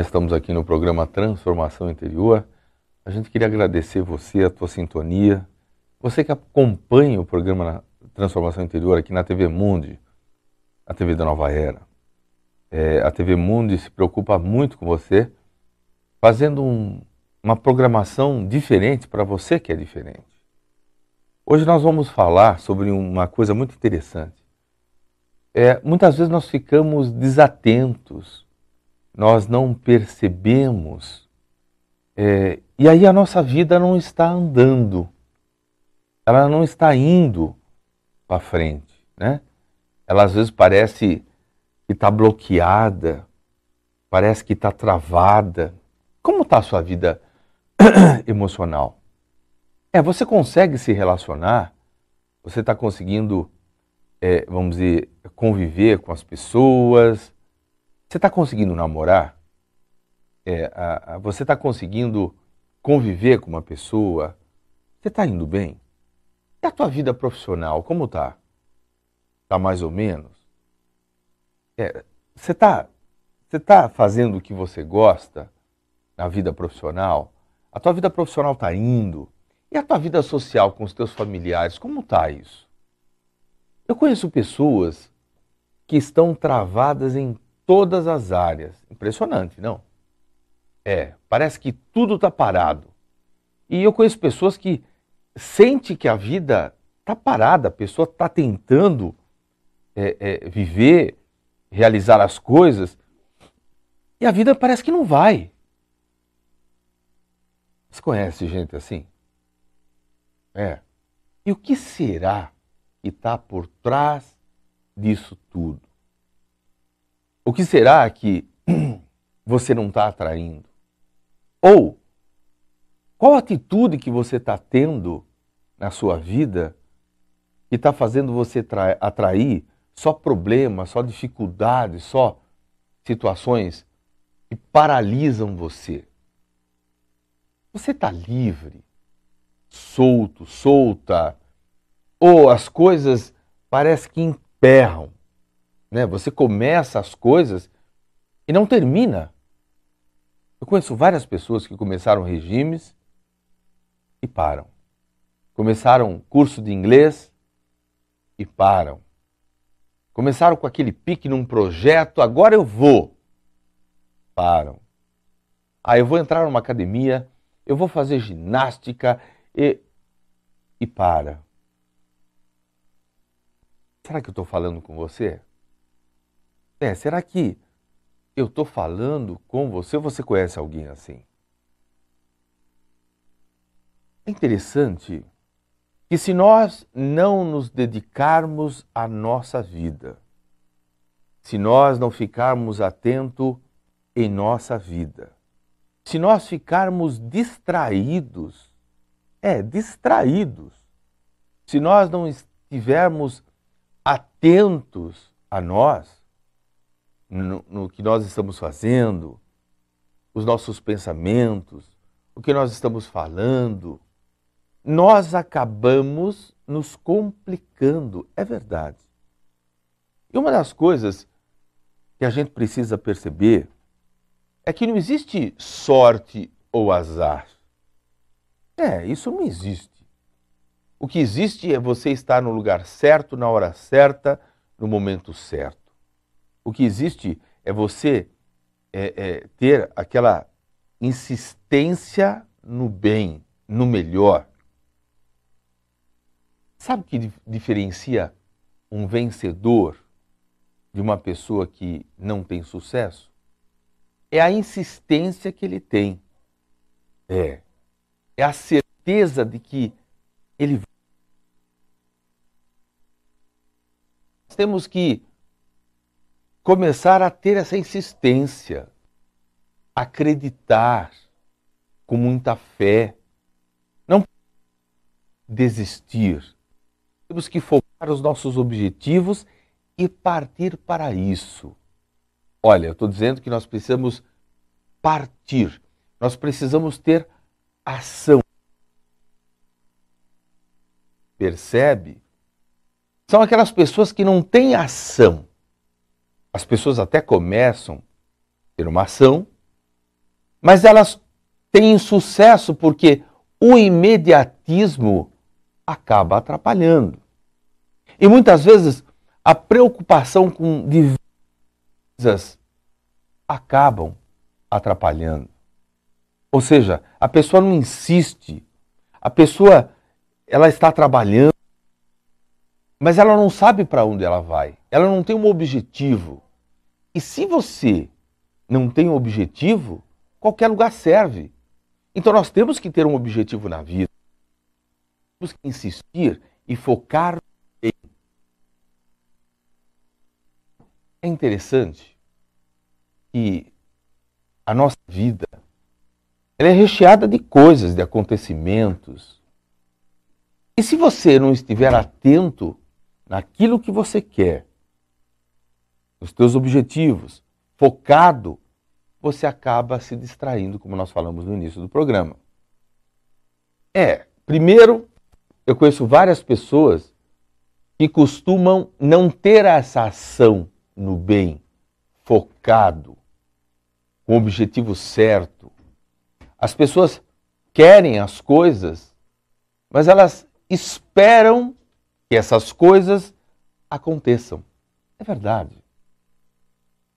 estamos aqui no programa Transformação Interior. A gente queria agradecer você, a tua sintonia, você que acompanha o programa Transformação Interior aqui na TV Mundi, a TV da Nova Era. É, a TV Mundi se preocupa muito com você, fazendo um, uma programação diferente para você que é diferente. Hoje nós vamos falar sobre uma coisa muito interessante. É, muitas vezes nós ficamos desatentos nós não percebemos, é, e aí a nossa vida não está andando, ela não está indo para frente, né? Ela às vezes parece que está bloqueada, parece que está travada. Como está a sua vida emocional? É, você consegue se relacionar, você está conseguindo, é, vamos dizer, conviver com as pessoas, você está conseguindo namorar? É, a, a, você está conseguindo conviver com uma pessoa? Você está indo bem? E a tua vida profissional, como tá? Tá mais ou menos? É, você está você tá fazendo o que você gosta na vida profissional? A tua vida profissional está indo? E a tua vida social com os teus familiares, como tá isso? Eu conheço pessoas que estão travadas em todas as áreas. Impressionante, não? É, parece que tudo está parado. E eu conheço pessoas que sente que a vida está parada, a pessoa está tentando é, é, viver, realizar as coisas, e a vida parece que não vai. Você conhece gente assim? É. E o que será que está por trás disso tudo? O que será que você não está atraindo? Ou qual atitude que você está tendo na sua vida que está fazendo você atrair só problemas, só dificuldades, só situações que paralisam você? Você está livre, solto, solta, ou as coisas parece que emperram. Né? Você começa as coisas e não termina. Eu conheço várias pessoas que começaram regimes e param. Começaram curso de inglês e param. Começaram com aquele pique num projeto, agora eu vou. Param. Ah, eu vou entrar numa academia, eu vou fazer ginástica e. e para. Será que eu estou falando com você? É, será que eu estou falando com você ou você conhece alguém assim? É interessante que se nós não nos dedicarmos à nossa vida, se nós não ficarmos atentos em nossa vida, se nós ficarmos distraídos, é, distraídos, se nós não estivermos atentos a nós, no, no que nós estamos fazendo, os nossos pensamentos, o que nós estamos falando, nós acabamos nos complicando, é verdade. E uma das coisas que a gente precisa perceber é que não existe sorte ou azar. É, isso não existe. O que existe é você estar no lugar certo, na hora certa, no momento certo. O que existe é você é, é, ter aquela insistência no bem, no melhor. Sabe o que diferencia um vencedor de uma pessoa que não tem sucesso? É a insistência que ele tem. É. É a certeza de que ele. Nós temos que começar a ter essa insistência, acreditar com muita fé, não desistir. Temos que focar os nossos objetivos e partir para isso. Olha, eu estou dizendo que nós precisamos partir, nós precisamos ter ação. Percebe? São aquelas pessoas que não têm ação as pessoas até começam a ter uma ação, mas elas têm sucesso porque o imediatismo acaba atrapalhando. E muitas vezes a preocupação com divisas acabam atrapalhando. Ou seja, a pessoa não insiste, a pessoa ela está trabalhando, mas ela não sabe para onde ela vai. Ela não tem um objetivo. E se você não tem um objetivo, qualquer lugar serve. Então nós temos que ter um objetivo na vida. Temos que insistir e focar em. É interessante que a nossa vida ela é recheada de coisas, de acontecimentos. E se você não estiver atento naquilo que você quer, nos teus objetivos, focado, você acaba se distraindo, como nós falamos no início do programa. É, primeiro, eu conheço várias pessoas que costumam não ter essa ação no bem, focado, com o objetivo certo. As pessoas querem as coisas, mas elas esperam que essas coisas aconteçam. É verdade.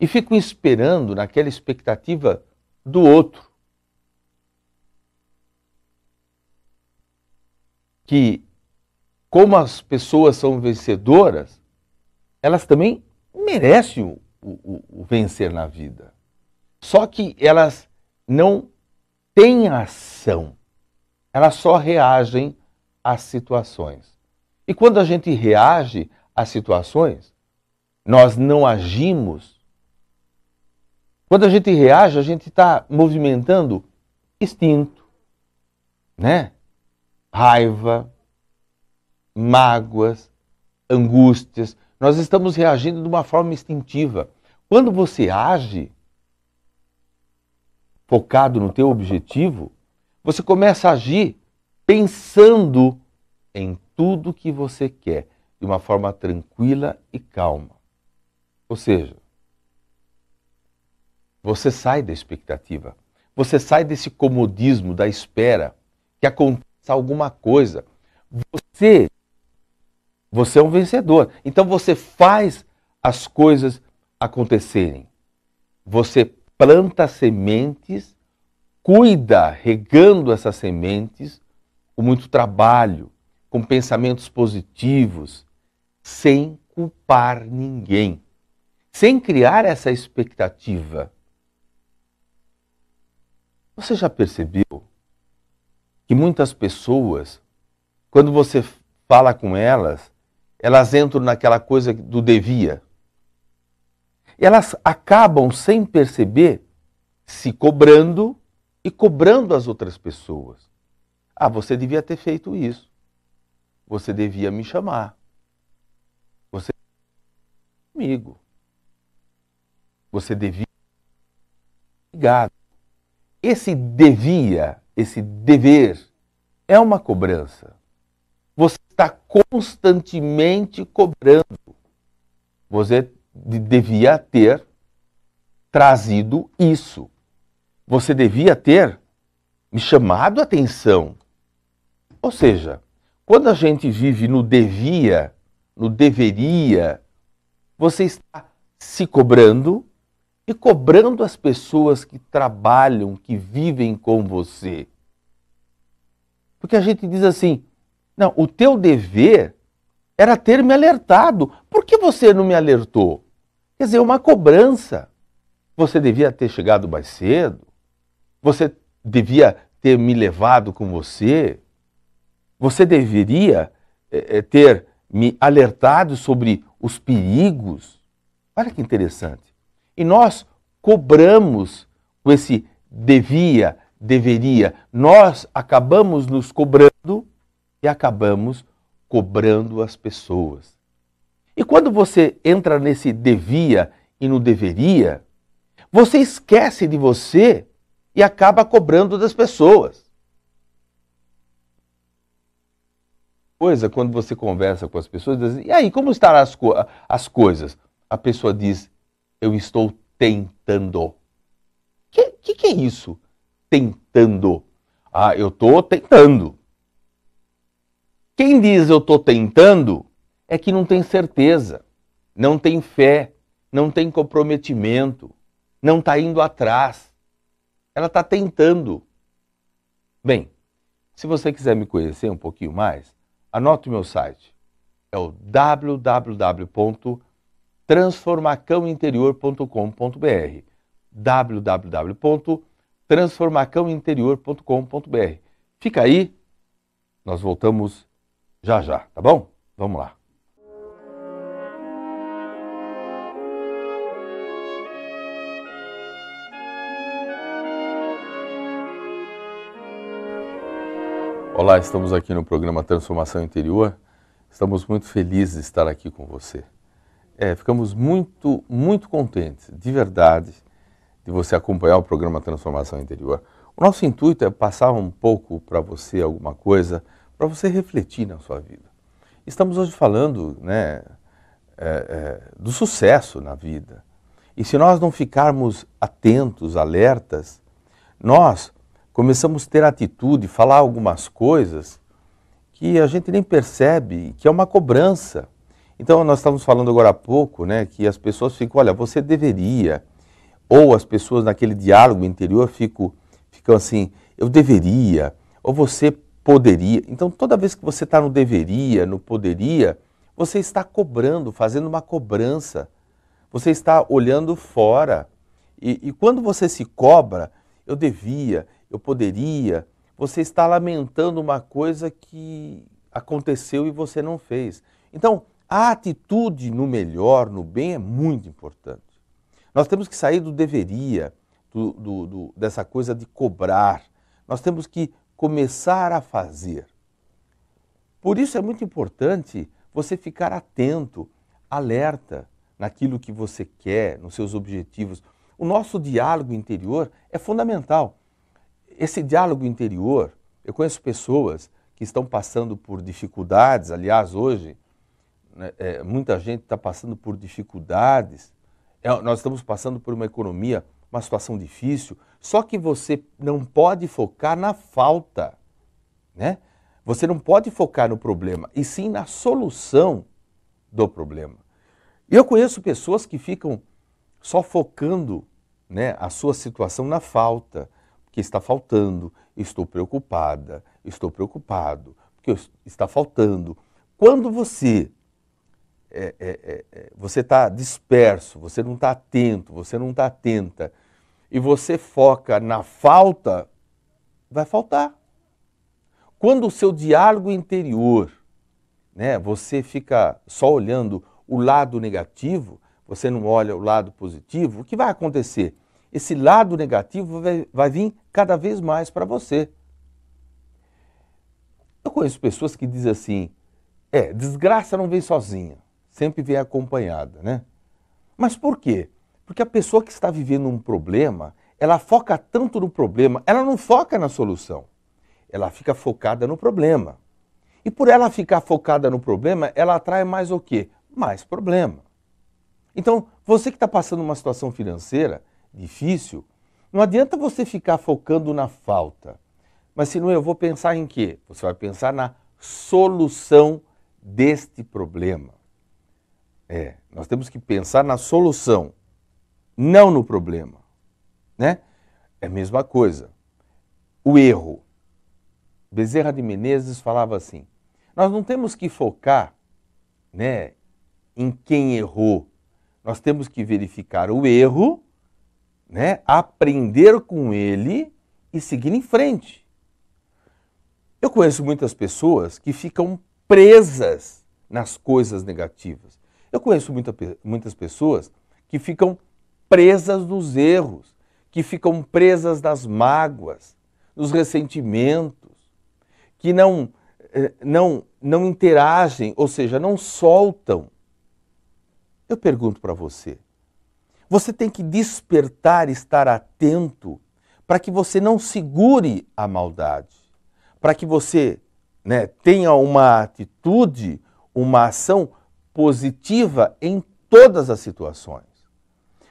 E ficam esperando naquela expectativa do outro. Que, como as pessoas são vencedoras, elas também merecem o, o, o vencer na vida. Só que elas não têm ação, elas só reagem às situações. E quando a gente reage às situações, nós não agimos. Quando a gente reage, a gente está movimentando instinto, né? Raiva, mágoas, angústias. Nós estamos reagindo de uma forma instintiva. Quando você age focado no teu objetivo, você começa a agir pensando em tudo que você quer, de uma forma tranquila e calma. Ou seja, você sai da expectativa, você sai desse comodismo, da espera que aconteça alguma coisa. Você você é um vencedor. Então você faz as coisas acontecerem. Você planta sementes, cuida regando essas sementes com muito trabalho, com pensamentos positivos, sem culpar ninguém, sem criar essa expectativa. Você já percebeu que muitas pessoas, quando você fala com elas, elas entram naquela coisa do devia? Elas acabam sem perceber se cobrando e cobrando as outras pessoas. Ah, você devia ter feito isso você devia me chamar. Você comigo. É você devia ligado. Esse devia, esse dever é uma cobrança. Você está constantemente cobrando. Você devia ter trazido isso. Você devia ter me chamado a atenção. Ou seja, quando a gente vive no devia, no deveria, você está se cobrando e cobrando as pessoas que trabalham, que vivem com você. Porque a gente diz assim: não, o teu dever era ter me alertado. Por que você não me alertou? Quer dizer, é uma cobrança. Você devia ter chegado mais cedo. Você devia ter me levado com você. Você deveria é, é, ter me alertado sobre os perigos. Olha que interessante. E nós cobramos com esse devia, deveria. Nós acabamos nos cobrando e acabamos cobrando as pessoas. E quando você entra nesse devia e no deveria, você esquece de você e acaba cobrando das pessoas. coisa quando você conversa com as pessoas, diz, assim, e aí, como estarão as, co as coisas? A pessoa diz, eu estou tentando. O que, que, que, é isso? Tentando. Ah, eu estou tentando. Quem diz eu estou tentando é que não tem certeza, não tem fé, não tem comprometimento, não está indo atrás. Ela está tentando. Bem, se você quiser me conhecer um pouquinho mais, Anote o meu site. É o www.transformacãointerior.com.br www.transformacãointerior.com.br Fica aí, nós voltamos já já, tá bom? Vamos lá. Olá, estamos aqui no programa Transformação Interior. Estamos muito felizes de estar aqui com você. É, ficamos muito, muito contentes, de verdade, de você acompanhar o programa Transformação Interior. O nosso intuito é passar um pouco para você alguma coisa, para você refletir na sua vida. Estamos hoje falando né, é, é, do sucesso na vida. E se nós não ficarmos atentos, alertas, nós começamos a ter atitude, falar algumas coisas que a gente nem percebe, que é uma cobrança. Então, nós estávamos falando agora há pouco, né, que as pessoas ficam, olha, você deveria, ou as pessoas naquele diálogo interior ficam, ficam assim, eu deveria, ou você poderia. Então, toda vez que você está no deveria, no poderia, você está cobrando, fazendo uma cobrança. Você está olhando fora. E, e quando você se cobra, eu devia, eu poderia. Você está lamentando uma coisa que aconteceu e você não fez. Então, a atitude no melhor, no bem, é muito importante. Nós temos que sair do deveria, do, do, do, dessa coisa de cobrar. Nós temos que começar a fazer. Por isso é muito importante você ficar atento, alerta naquilo que você quer, nos seus objetivos. O nosso diálogo interior é fundamental esse diálogo interior, eu conheço pessoas que estão passando por dificuldades, aliás, hoje, né, é, muita gente está passando por dificuldades, é, nós estamos passando por uma economia, uma situação difícil, só que você não pode focar na falta, né? Você não pode focar no problema, e sim na solução do problema. E eu conheço pessoas que ficam só focando né, a sua situação na falta, que está faltando, estou preocupada, estou preocupado, porque está faltando. Quando você é, é, é, é você está disperso, você não está atento, você não está atenta, e você foca na falta, vai faltar. Quando o seu diálogo interior, né, você fica só olhando o lado negativo, você não olha o lado positivo, o que vai acontecer? esse lado negativo vai, vai vir cada vez mais para você. Eu conheço pessoas que dizem assim: é, desgraça não vem sozinha, sempre vem acompanhada, né? Mas por quê? Porque a pessoa que está vivendo um problema, ela foca tanto no problema, ela não foca na solução. Ela fica focada no problema. E por ela ficar focada no problema, ela atrai mais o quê? Mais problema. Então, você que está passando uma situação financeira, difícil, não adianta você ficar focando na falta. Mas se não, eu vou pensar em quê? Você vai pensar na solução deste problema. É, nós temos que pensar na solução, não no problema, né? É a mesma coisa. O erro. Bezerra de Menezes falava assim: nós não temos que focar, né, em quem errou. Nós temos que verificar o erro né, aprender com ele e seguir em frente. Eu conheço muitas pessoas que ficam presas nas coisas negativas. Eu conheço muita, muitas pessoas que ficam presas nos erros, que ficam presas nas mágoas, nos ressentimentos, que não, eh, não, não interagem, ou seja, não soltam. Eu pergunto para você: você tem que despertar, estar atento, para que você não segure a maldade, para que você né, tenha uma atitude, uma ação positiva em todas as situações.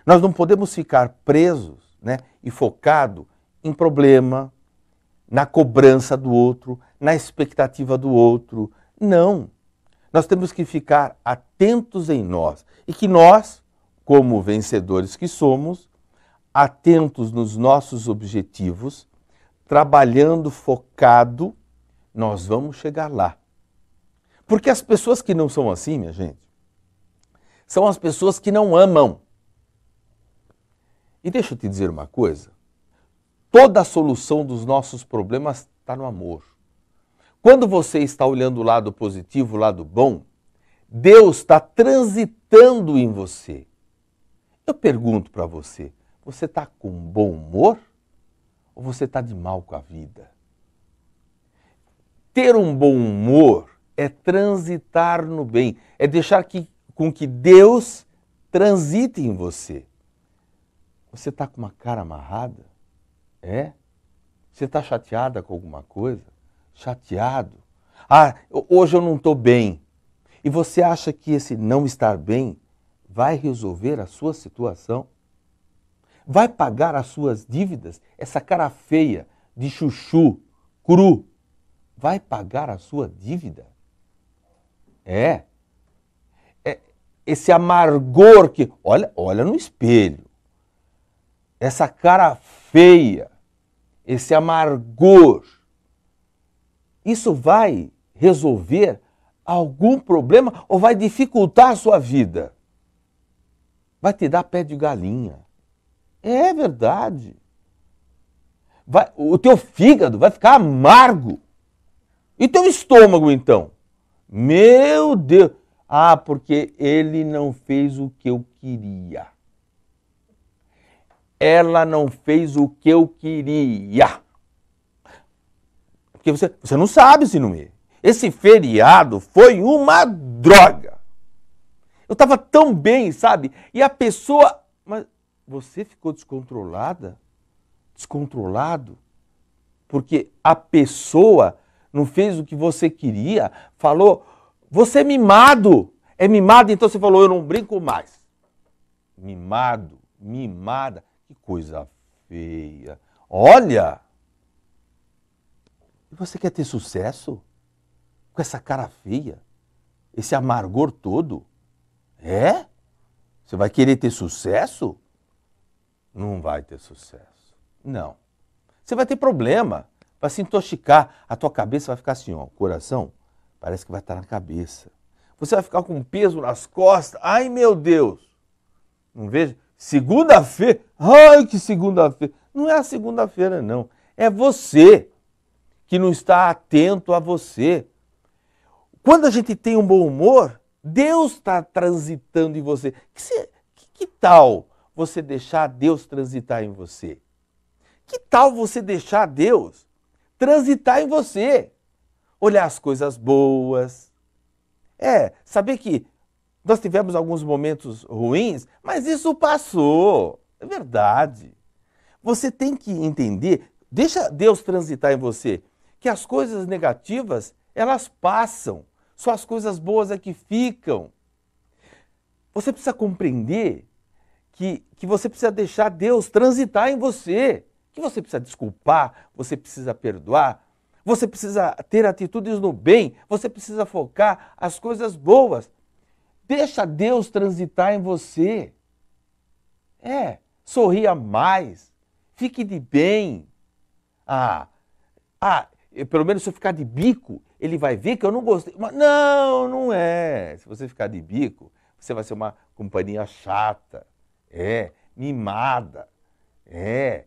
Nós não podemos ficar presos né, e focado em problema, na cobrança do outro, na expectativa do outro. Não. Nós temos que ficar atentos em nós e que nós como vencedores que somos, atentos nos nossos objetivos, trabalhando focado, nós vamos chegar lá. Porque as pessoas que não são assim, minha gente, são as pessoas que não amam. E deixa eu te dizer uma coisa: toda a solução dos nossos problemas está no amor. Quando você está olhando o lado positivo, o lado bom, Deus está transitando em você. Eu pergunto para você, você está com bom humor ou você está de mal com a vida? Ter um bom humor é transitar no bem, é deixar que, com que Deus transite em você. Você está com uma cara amarrada? É? Você está chateada com alguma coisa? Chateado? Ah, hoje eu não estou bem. E você acha que esse não estar bem vai resolver a sua situação? Vai pagar as suas dívidas? Essa cara feia de chuchu, cru, vai pagar a sua dívida? É. é esse amargor que. Olha, olha no espelho. Essa cara feia, esse amargor. Isso vai resolver algum problema ou vai dificultar a sua vida? Vai te dar pé de galinha. É verdade. Vai, o teu fígado vai ficar amargo. E teu estômago, então? Meu Deus! Ah, porque ele não fez o que eu queria. Ela não fez o que eu queria. Porque você, você não sabe, Sinumê. Esse feriado foi uma droga. Eu estava tão bem, sabe? E a pessoa. Mas você ficou descontrolada? Descontrolado? Porque a pessoa não fez o que você queria, falou: você é mimado. É mimado, então você falou: eu não brinco mais. Mimado, mimada. Que coisa feia. Olha! Você quer ter sucesso? Com essa cara feia? Esse amargor todo? É? Você vai querer ter sucesso? Não vai ter sucesso. Não. Você vai ter problema, vai se intoxicar, a tua cabeça vai ficar assim, ó, o coração parece que vai estar na cabeça. Você vai ficar com um peso nas costas. Ai, meu Deus. Não vejo. Segunda-feira. Ai, que segunda-feira. Não é a segunda-feira não. É você que não está atento a você. Quando a gente tem um bom humor, Deus está transitando em você. Que, se, que, que tal você deixar Deus transitar em você? Que tal você deixar Deus transitar em você? Olhar as coisas boas. É, saber que nós tivemos alguns momentos ruins, mas isso passou. É verdade. Você tem que entender, deixa Deus transitar em você, que as coisas negativas, elas passam. Só as coisas boas é que ficam. Você precisa compreender que, que você precisa deixar Deus transitar em você, que você precisa desculpar, você precisa perdoar, você precisa ter atitudes no bem, você precisa focar as coisas boas. Deixa Deus transitar em você. É, sorria mais, fique de bem. Ah, ah pelo menos se eu ficar de bico, ele vai ver que eu não gostei. Mas não, não é. Se você ficar de bico, você vai ser uma companhia chata, é, mimada, é,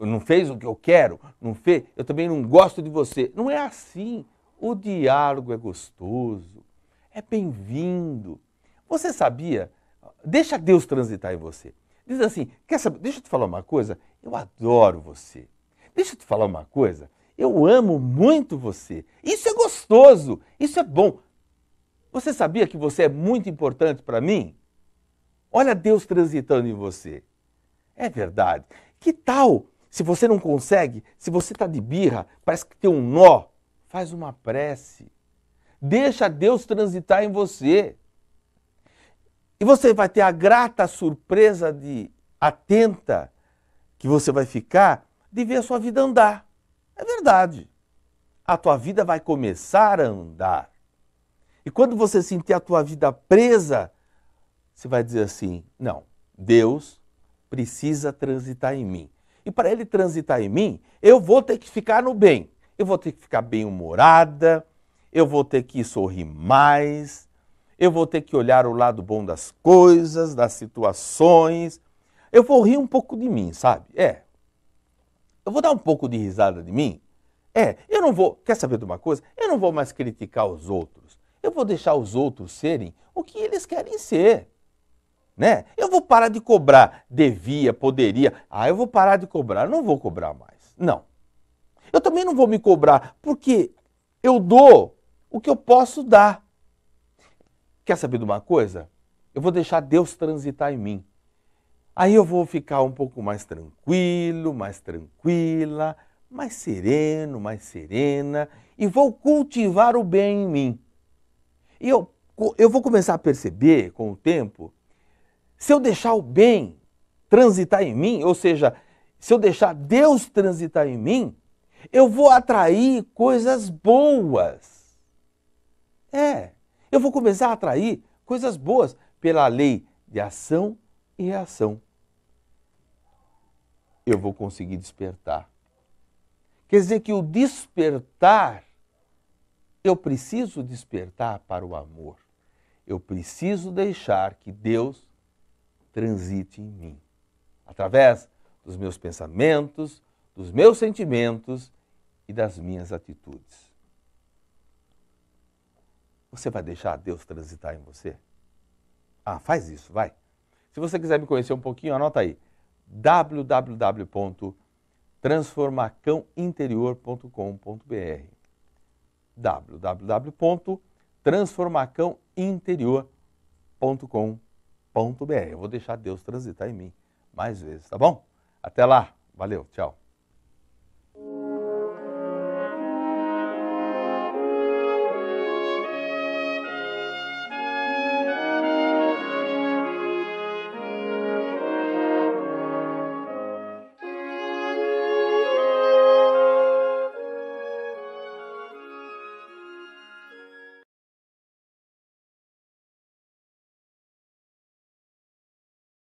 não fez o que eu quero, não fez, eu também não gosto de você. Não é assim. O diálogo é gostoso, é bem-vindo. Você sabia? Deixa Deus transitar em você. Diz assim, quer saber? Deixa eu te falar uma coisa. Eu adoro você. Deixa eu te falar uma coisa. Eu amo muito você. Isso é gostoso, isso é bom. Você sabia que você é muito importante para mim? Olha Deus transitando em você. É verdade. Que tal se você não consegue, se você está de birra, parece que tem um nó, faz uma prece. Deixa Deus transitar em você. E você vai ter a grata surpresa de atenta que você vai ficar de ver a sua vida andar. É verdade. A tua vida vai começar a andar. E quando você sentir a tua vida presa, você vai dizer assim: não, Deus precisa transitar em mim. E para ele transitar em mim, eu vou ter que ficar no bem. Eu vou ter que ficar bem-humorada, eu vou ter que sorrir mais, eu vou ter que olhar o lado bom das coisas, das situações. Eu vou rir um pouco de mim, sabe? É, eu vou dar um pouco de risada de mim? É, eu não vou. Quer saber de uma coisa? Eu não vou mais criticar os outros. Eu vou deixar os outros serem o que eles querem ser. Né? Eu vou parar de cobrar. Devia, poderia. Ah, eu vou parar de cobrar. Não vou cobrar mais. Não. Eu também não vou me cobrar, porque eu dou o que eu posso dar. Quer saber de uma coisa? Eu vou deixar Deus transitar em mim. Aí eu vou ficar um pouco mais tranquilo, mais tranquila, mais sereno, mais serena e vou cultivar o bem em mim. E eu, eu vou começar a perceber com o tempo, se eu deixar o bem transitar em mim, ou seja, se eu deixar Deus transitar em mim, eu vou atrair coisas boas. É, eu vou começar a atrair coisas boas pela lei de ação e e reação, eu vou conseguir despertar. Quer dizer que o despertar, eu preciso despertar para o amor. Eu preciso deixar que Deus transite em mim, através dos meus pensamentos, dos meus sentimentos e das minhas atitudes. Você vai deixar Deus transitar em você? Ah, faz isso, vai. Se você quiser me conhecer um pouquinho, anota aí www.transformacãointerior.com.br www.transformacãointerior.com.br Eu vou deixar Deus transitar em mim mais vezes, tá bom? Até lá, valeu, tchau.